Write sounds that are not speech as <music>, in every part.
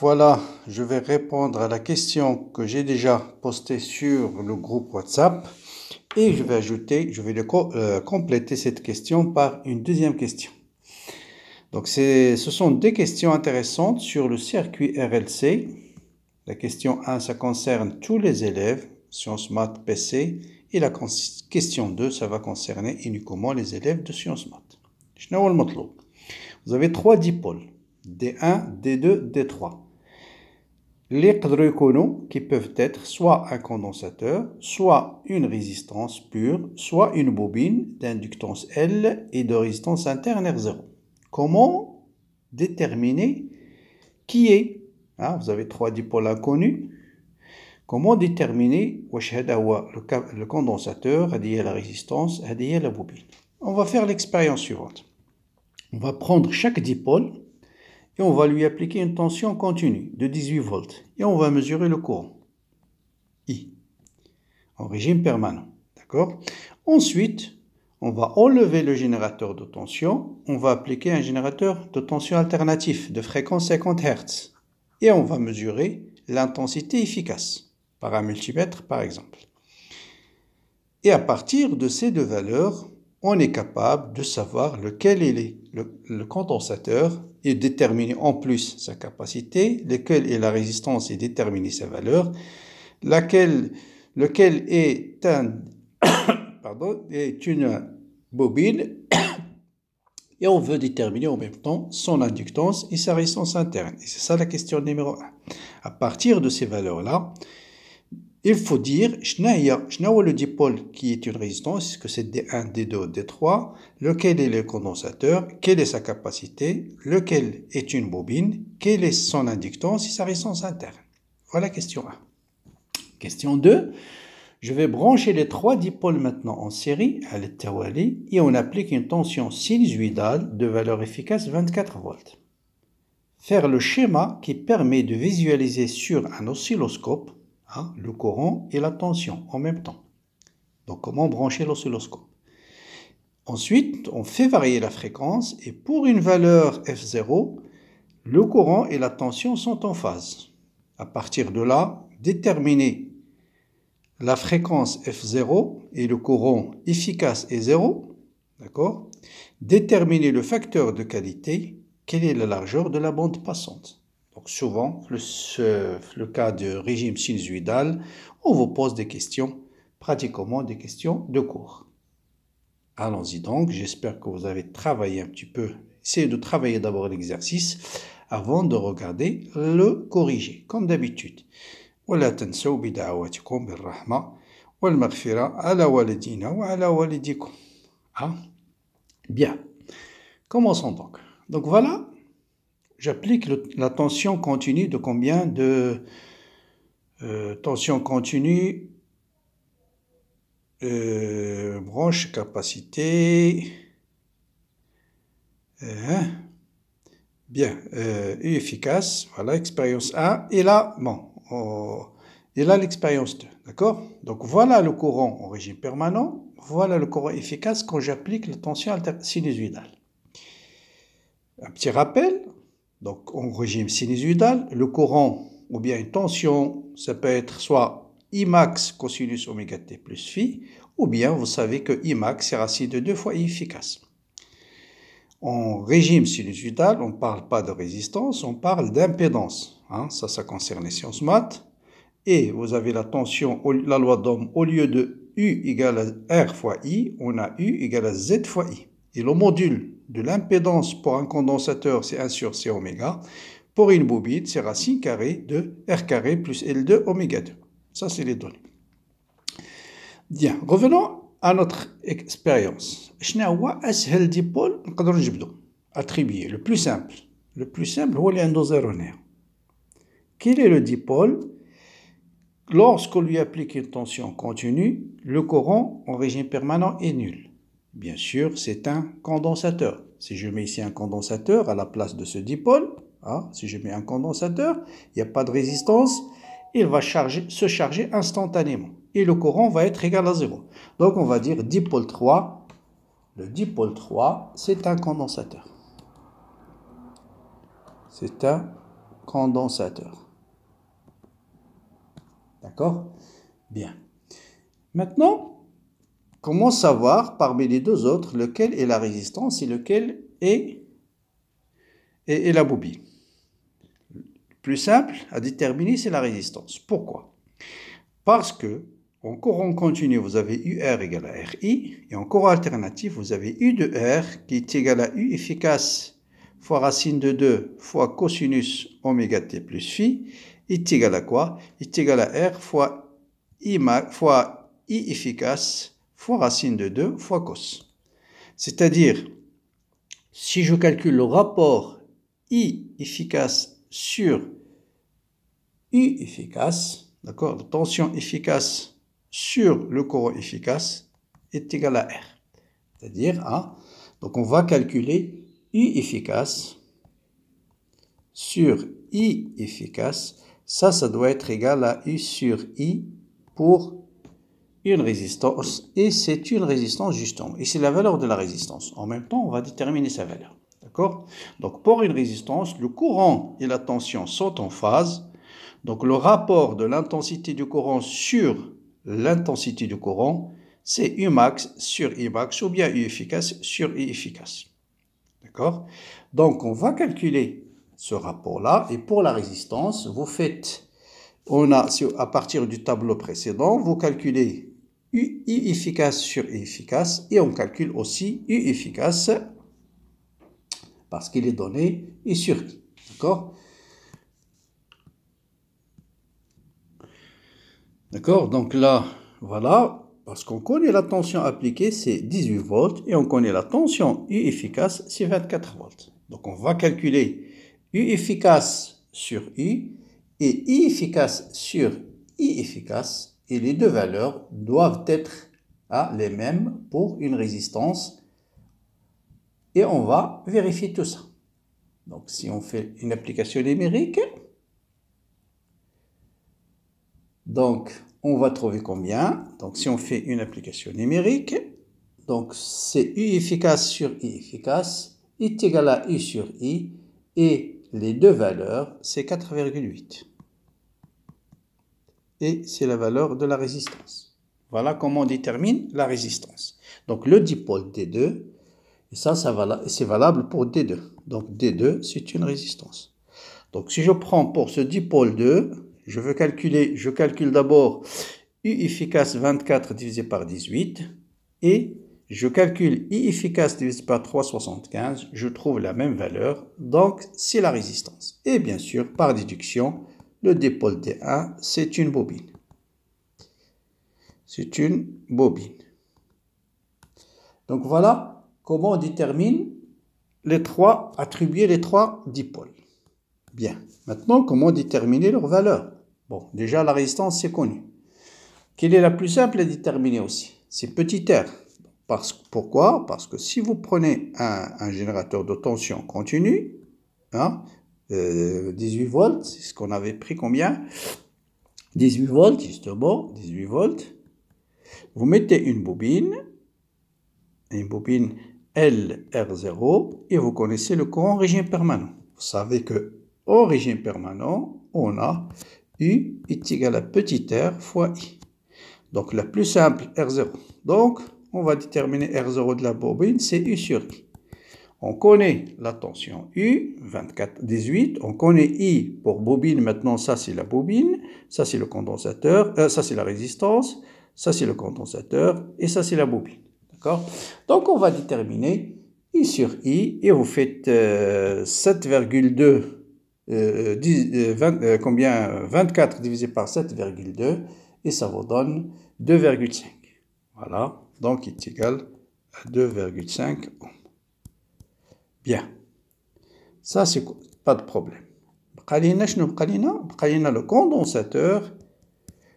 Voilà, je vais répondre à la question que j'ai déjà postée sur le groupe WhatsApp et je vais ajouter, je vais euh, compléter cette question par une deuxième question. Donc ce sont des questions intéressantes sur le circuit RLC. La question 1, ça concerne tous les élèves, Sciences Maths PC, et la question 2, ça va concerner uniquement les élèves de Sciences Maths. Vous avez trois dipôles. D1, D2, D3. Les qui peuvent être soit un condensateur, soit une résistance pure, soit une bobine d'inductance L et de résistance interne R0. Comment déterminer qui est ah, Vous avez trois dipôles inconnus. Comment déterminer le condensateur, la résistance, la bobine On va faire l'expérience suivante. On va prendre chaque dipôle et on va lui appliquer une tension continue de 18 volts et on va mesurer le courant I en régime permanent. D'accord Ensuite, on va enlever le générateur de tension, on va appliquer un générateur de tension alternatif de fréquence 50 Hz et on va mesurer l'intensité efficace par un multimètre par exemple. Et à partir de ces deux valeurs, on est capable de savoir lequel est le, condensateur et déterminer en plus sa capacité, lequel est la résistance et déterminer sa valeur, laquelle, lequel est, <coughs> une bobine <coughs> et on veut déterminer en même temps son inductance et sa résistance interne. c'est ça la question numéro 1. À partir de ces valeurs-là, il faut dire le dipôle qui est une résistance, que c'est D1, D2, D3, lequel est le condensateur, quelle est sa capacité, lequel est une bobine, quelle est son inductance et sa résistance interne. Voilà question 1. Question 2. Je vais brancher les trois dipôles maintenant en série à et on applique une tension sinusoidale de valeur efficace 24 volts. Faire le schéma qui permet de visualiser sur un oscilloscope Hein, le courant et la tension en même temps. Donc comment brancher l'oscilloscope Ensuite, on fait varier la fréquence et pour une valeur F0, le courant et la tension sont en phase. À partir de là, déterminer la fréquence F0 et le courant efficace est 0, d'accord Déterminer le facteur de qualité, quelle est la largeur de la bande passante souvent le, le cas du régime sinusoidal, on vous pose des questions, pratiquement des questions de cours. Allons-y donc, j'espère que vous avez travaillé un petit peu. Essayez de travailler d'abord l'exercice avant de regarder le corriger, comme d'habitude. Ah, bien. Commençons donc. Donc voilà j'applique la tension continue de combien de euh, tension continue euh, branche capacité euh, hein, bien U efficace voilà expérience 1 et là bon et là l'expérience 2 d'accord donc voilà le courant en régime permanent voilà le courant efficace quand j'applique la tension sinusoidale un petit rappel donc en régime sinusoidal, le courant ou bien une tension, ça peut être soit Imax cosinus oméga t plus phi, ou bien vous savez que Imax est racine de 2 fois I efficace. En régime sinusoidal, on ne parle pas de résistance, on parle d'impédance. Hein. ça, ça concerne les sciences maths. Et vous avez la tension, la loi d'homme, au lieu de U égale à R fois I, on a U égale à Z fois I et le module de l'impédance pour un condensateur, c'est 1 sur C oméga. Pour une bobine, c'est racine carrée de R carré plus L2 oméga 2. Ça, c'est les données. Bien, revenons à notre expérience. un dipôle, attribué Le plus simple. Le plus simple, c'est Quel est le dipôle Lorsqu'on lui applique une tension continue, le courant en régime permanent est nul. Bien sûr, c'est un condensateur. Si je mets ici un condensateur à la place de ce dipôle, ah, si je mets un condensateur, il n'y a pas de résistance, il va se charger instantanément. Et le courant va être égal à zéro. Donc on va dire dipôle 3, le dipôle 3, c'est un condensateur. C'est un condensateur. D'accord Bien. Maintenant, Comment savoir parmi les deux autres lequel est la résistance et lequel est, et la bobine Plus simple à déterminer, c'est la résistance. Pourquoi Parce que en courant continu, vous avez UR égale à RI, et en courant alternatif, vous avez U de R qui est égal à U efficace fois racine de 2 fois cosinus oméga t plus phi, est égal à quoi Est égal à R fois I, fois I efficace fois racine de 2 fois cos. C'est-à-dire, si je calcule le rapport I efficace sur U efficace, d'accord, la tension efficace sur le courant efficace est égal à R. C'est-à-dire à, hein, donc on va calculer U efficace sur I efficace, ça, ça doit être égal à U sur I pour une résistance et c'est une résistance justement. Et c'est la valeur de la résistance. En même temps, on va déterminer sa valeur. D'accord Donc pour une résistance, le courant et la tension sont en phase. Donc le rapport de l'intensité du courant sur l'intensité du courant, c'est Umax sur Imax ou bien U efficace sur I efficace. D'accord Donc on va calculer ce rapport-là. Et pour la résistance, vous faites on a, à partir du tableau précédent, vous calculez U, efficace sur U efficace, et on calcule aussi U efficace parce qu'il est donné U sur I. D'accord D'accord Donc là, voilà, parce qu'on connaît la tension appliquée, c'est 18 volts, et on connaît la tension U efficace, c'est 24 volts. Donc on va calculer U efficace sur U, et I efficace sur I efficace, et les deux valeurs doivent être ah, les mêmes pour une résistance. Et on va vérifier tout ça. Donc si on fait une application numérique, donc on va trouver combien. Donc si on fait une application numérique, donc c'est U efficace sur I efficace est égal à U sur I et les deux valeurs c'est 4,8 et c'est la valeur de la résistance. Voilà comment on détermine la résistance. Donc le dipôle D2, et ça, ça c'est valable pour D2. Donc D2, c'est une résistance. Donc si je prends pour ce dipôle 2, je veux calculer, je calcule d'abord U efficace 24 divisé par 18 et je calcule I efficace divisé par 3,75, je trouve la même valeur, donc c'est la résistance. Et bien sûr, par déduction, le D1, c'est une bobine. C'est une bobine. Donc voilà comment on détermine les trois, attribuer les trois dipôles. Bien. Maintenant, comment déterminer leur valeur Bon, déjà la résistance, c'est connu. Quelle est la plus simple à déterminer aussi C'est petit r. Parce, pourquoi Parce que si vous prenez un, un générateur de tension continue, hein, 18 euh, volts, ce qu'on avait pris combien 18 volts, justement, 18 volts. Vous mettez une bobine, une bobine LR0, et vous connaissez le courant régime permanent. Vous savez que au régime permanent, on a U est égal à petit r fois I. Donc la plus simple, R0. Donc, on va déterminer R0 de la bobine, c'est U sur I. On connaît la tension U, 24, 18. On connaît I pour bobine. Maintenant, ça, c'est la bobine. Ça, c'est le condensateur. Euh, ça, c'est la résistance. Ça, c'est le condensateur. Et ça, c'est la bobine. D'accord Donc, on va déterminer I sur I. Et vous faites 7,2. Euh, euh, combien 24 divisé par 7,2 et ça vous donne 2,5. Voilà, donc il est égal à 2,5 ohms. Bien. Ça, c'est pas de problème. Le condensateur,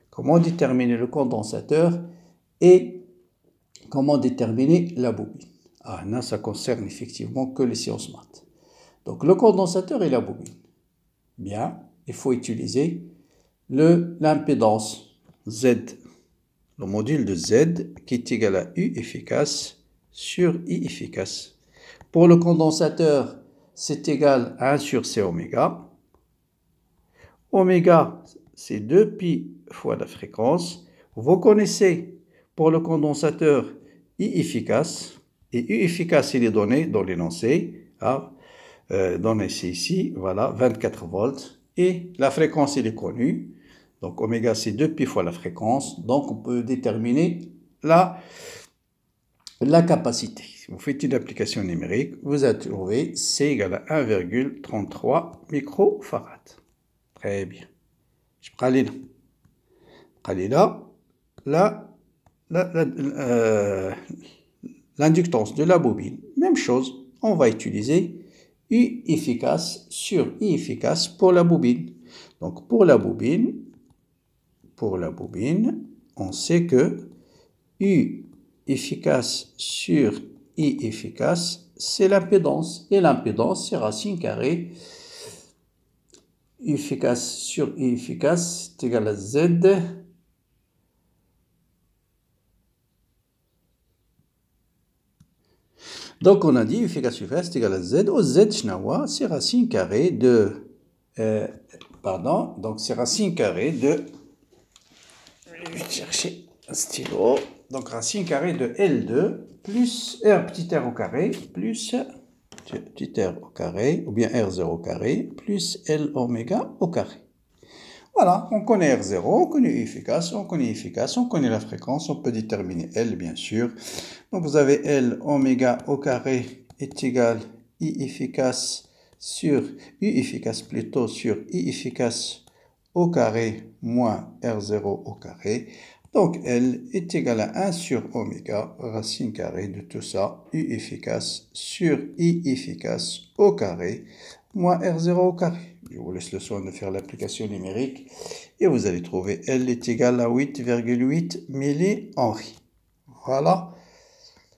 comment déterminer le condensateur et comment déterminer la bobine. Ah, là, ça concerne effectivement que les sciences maths. Donc, le condensateur et la bobine. Bien, il faut utiliser l'impédance Z, le module de Z qui est égal à U efficace sur I efficace. Pour le condensateur, c'est égal à 1 sur C oméga. Oméga, c'est 2pi fois la fréquence. Vous connaissez pour le condensateur I efficace. Et U efficace, il est donné dans l'énoncé. Ah, euh, donné, ici, voilà, 24 volts. Et la fréquence, elle est connue. Donc, oméga, c'est 2pi fois la fréquence. Donc, on peut déterminer la, la capacité. Vous faites une application numérique, vous trouvé C égale à 1,33 microfarad. Très bien. Je prends les là. Là, euh, l'inductance de la bobine, même chose, on va utiliser U efficace sur I efficace pour la bobine. Donc pour la bobine, pour la bobine, on sait que U efficace sur efficace, c'est l'impédance. Et l'impédance, c'est racine carrée. Efficace sur efficace, c'est égal à Z. Donc on a dit efficace sur efficace, c'est égal à Z. Au Z, c'est racine carrée de... Euh, pardon, donc c'est racine carrée de... Je vais chercher un stylo. Donc racine carrée de L2 plus R petit r au carré plus petit r au carré ou bien R0 au carré plus L oméga au carré. Voilà, on connaît R0, on connaît efficace, on connaît efficace, on connaît la fréquence, on peut déterminer L bien sûr. Donc vous avez L oméga au carré est égal I efficace sur U efficace plutôt sur I efficace au carré moins R0 au carré. Donc L est égal à 1 sur oméga, racine carrée de tout ça, U efficace sur I efficace au carré, moins R0 au carré. Je vous laisse le soin de faire l'application numérique et vous allez trouver L est égal à 8,8 millihenry. Voilà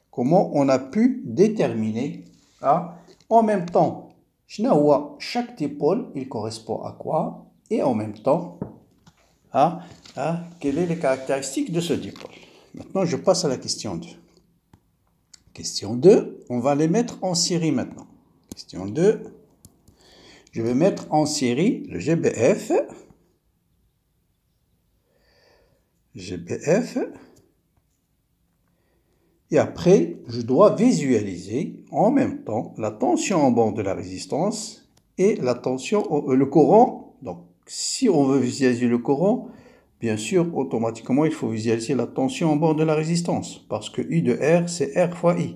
comment on a pu déterminer hein. en même temps chaque dipôle il correspond à quoi et en même temps hein, Hein, quelles sont les caractéristiques de ce dipôle Maintenant, je passe à la question 2. Question 2, on va les mettre en série maintenant. Question 2, je vais mettre en série le GBF. GBF. Et après, je dois visualiser en même temps la tension en bande de la résistance et la tension, euh, le courant. Donc, si on veut visualiser le courant, Bien sûr, automatiquement, il faut visualiser la tension au bord de la résistance, parce que U de R, c'est R fois I.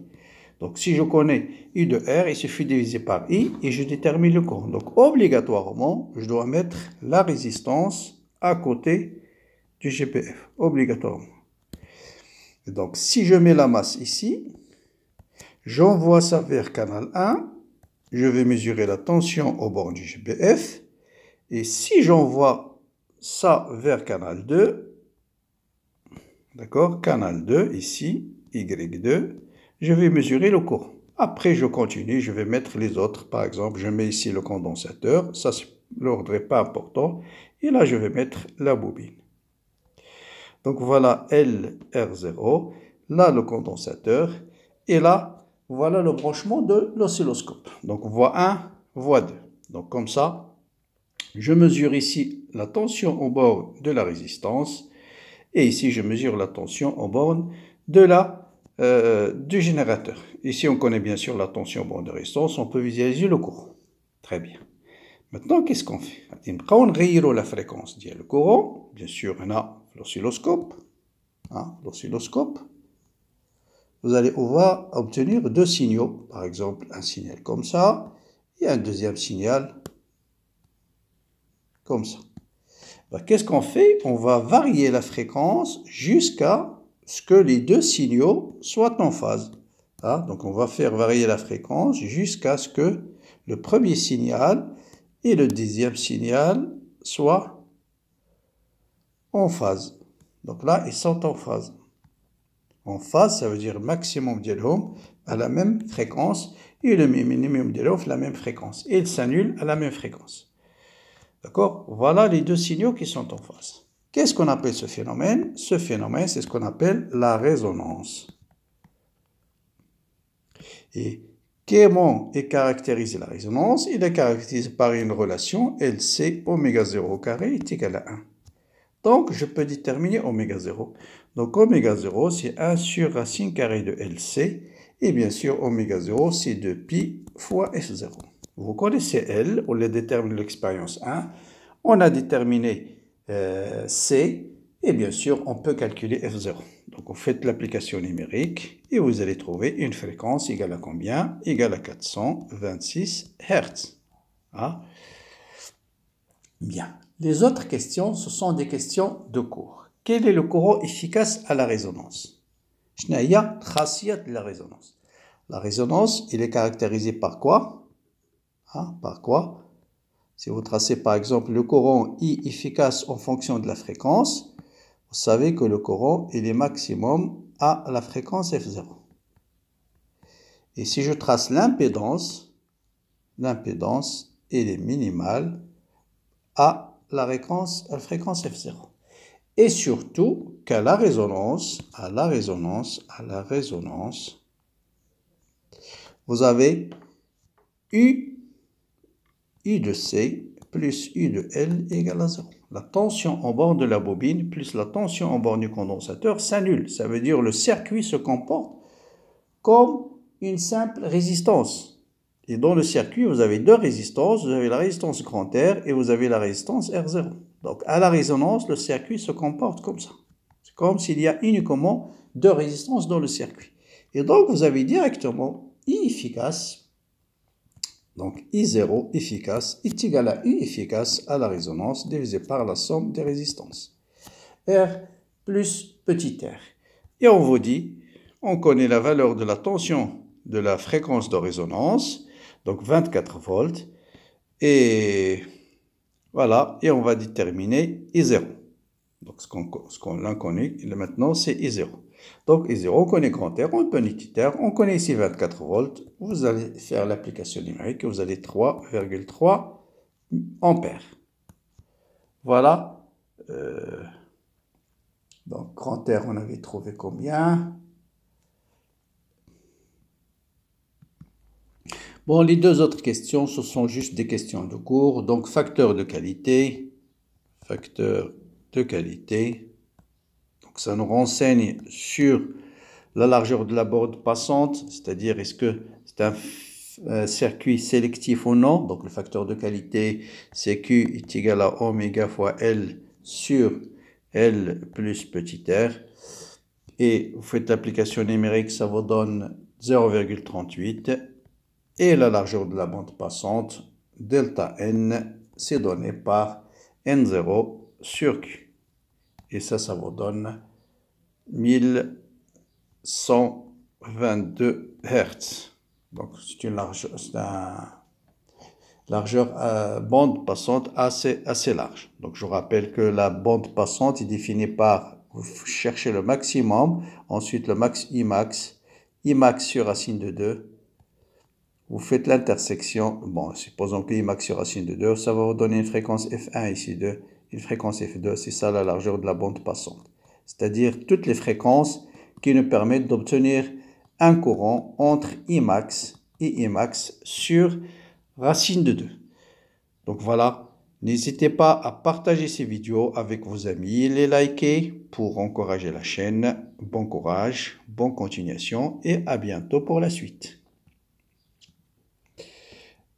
Donc, si je connais U de R, il suffit de diviser par I et je détermine le courant. Donc, obligatoirement, je dois mettre la résistance à côté du GPF, obligatoirement. donc, si je mets la masse ici, j'envoie ça vers canal 1, je vais mesurer la tension au bord du GPF, et si j'envoie ça vers canal 2. D'accord Canal 2, ici, Y2. Je vais mesurer le courant. Après, je continue, je vais mettre les autres. Par exemple, je mets ici le condensateur. Ça, l'ordre est pas important. Et là, je vais mettre la bobine. Donc voilà LR0. Là, le condensateur. Et là, voilà le branchement de l'oscilloscope. Donc, voie 1, voie 2. Donc, comme ça, je mesure ici la tension en borne de la résistance et ici je mesure la tension en borne de la, euh, du générateur. Ici on connaît bien sûr la tension en borne de résistance, on peut visualiser le courant. Très bien. Maintenant qu'est-ce qu'on fait On réiro la fréquence le courant. Bien sûr on a l'oscilloscope. Hein, l'oscilloscope. Vous allez on obtenir deux signaux. Par exemple un signal comme ça et un deuxième signal comme ça. Bah, qu'est-ce qu'on fait On va varier la fréquence jusqu'à ce que les deux signaux soient en phase. Hein donc on va faire varier la fréquence jusqu'à ce que le premier signal et le deuxième signal soient en phase. Donc là, ils sont en phase. En phase, ça veut dire maximum dialogue à la même fréquence et le minimum dialogue à la même fréquence. Et ils s'annulent à la même fréquence. D'accord Voilà les deux signaux qui sont en face. Qu'est-ce qu'on appelle ce phénomène Ce phénomène, c'est ce qu'on appelle la résonance. Et comment est caractérisée la résonance Il est caractérisé par une relation LC oméga 0 au carré est égal à 1. Donc, je peux déterminer oméga 0. Donc, oméga 0, c'est 1 sur racine carrée de LC. Et bien sûr, oméga 0, c'est 2pi fois F0. Vous connaissez L, on les détermine l'expérience 1. On a déterminé euh, C, et bien sûr, on peut calculer F0. Donc, vous faites l'application numérique et vous allez trouver une fréquence égale à combien Égale à 426 Hz. Ah. Bien. Les autres questions, ce sont des questions de cours. Quel est le courant efficace à la résonance de la résonance. La résonance, il est caractérisée par quoi ah, par quoi Si vous tracez par exemple le courant I efficace en fonction de la fréquence, vous savez que le courant il est maximum à la fréquence F0. Et si je trace l'impédance, l'impédance est minimale à la fréquence, à la fréquence F0. Et surtout qu'à la résonance, à la résonance, à la résonance, vous avez U U de C plus U de L égale à 0. La tension en bord de la bobine plus la tension en bord du condensateur s'annule. Ça veut dire que le circuit se comporte comme une simple résistance. Et dans le circuit, vous avez deux résistances. Vous avez la résistance grand R et vous avez la résistance R0. Donc à la résonance, le circuit se comporte comme ça. C'est comme s'il y a uniquement deux résistances dans le circuit. Et donc vous avez directement I efficace donc I0 efficace est égal à U efficace à la résonance divisé par la somme des résistances. R plus petit r. Et on vous dit, on connaît la valeur de la tension de la fréquence de résonance, donc 24 volts, et voilà, et on va déterminer I0. Donc ce qu'on l'inconnu connu, maintenant, c'est I0. Donc, on connaît grand R, on connaît petit R, on connaît ici 24 volts. Vous allez faire l'application numérique et vous allez 3,3 ampères. Voilà. Euh, donc, grand R, on avait trouvé combien Bon, les deux autres questions, ce sont juste des questions de cours. Donc, facteur de qualité, facteur de qualité, ça nous renseigne sur la largeur de la bande passante, c'est-à-dire est-ce que c'est un euh, circuit sélectif ou non. Donc le facteur de qualité c'est q est égal à oméga fois L sur L plus petit r. Et vous faites l'application numérique, ça vous donne 0,38. Et la largeur de la bande passante, delta N, c'est donné par N0 sur Q. Et ça, ça vous donne 1122 Hz. Donc c'est une large, largeur euh, bande passante assez, assez large. Donc je rappelle que la bande passante est définie par, vous cherchez le maximum, ensuite le max Imax, Imax sur racine de 2, vous faites l'intersection, bon, supposons que Imax sur racine de 2, ça va vous donner une fréquence F1 ici une fréquence F2, c'est ça la largeur de la bande passante c'est-à-dire toutes les fréquences qui nous permettent d'obtenir un courant entre Imax et Imax sur racine de 2. Donc voilà, n'hésitez pas à partager ces vidéos avec vos amis, les liker pour encourager la chaîne. Bon courage, bonne continuation et à bientôt pour la suite.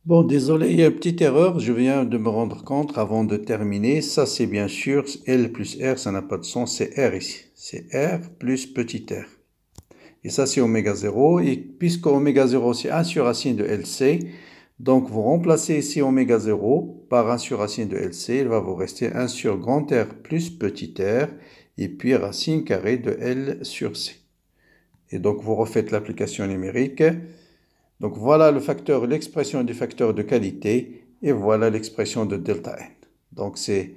Bon, désolé, il y a une petite erreur, je viens de me rendre compte avant de terminer. Ça, c'est bien sûr L plus R, ça n'a pas de sens, c'est R ici. C'est R plus petit r. Et ça, c'est oméga 0. Et puisque oméga 0, c'est 1 sur racine de LC, donc vous remplacez ici oméga 0 par 1 sur racine de LC. Il va vous rester 1 sur grand R plus petit r, et puis racine carrée de L sur C. Et donc, vous refaites l'application numérique. Donc voilà le facteur, l'expression du facteur de qualité, et voilà l'expression de delta n. Donc c'est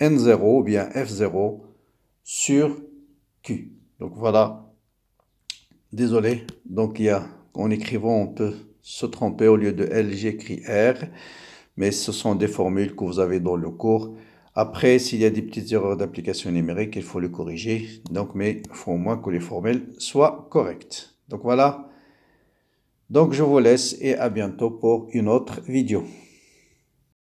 n0 ou bien f0 sur q. Donc voilà, désolé, donc il y a, en écrivant on peut se tromper, au lieu de L j'écris R, mais ce sont des formules que vous avez dans le cours. Après, s'il y a des petites erreurs d'application numérique, il faut les corriger. Donc, mais il faut au moins que les formules soient correctes. Donc voilà, donc je vous laisse et à bientôt pour une autre vidéo.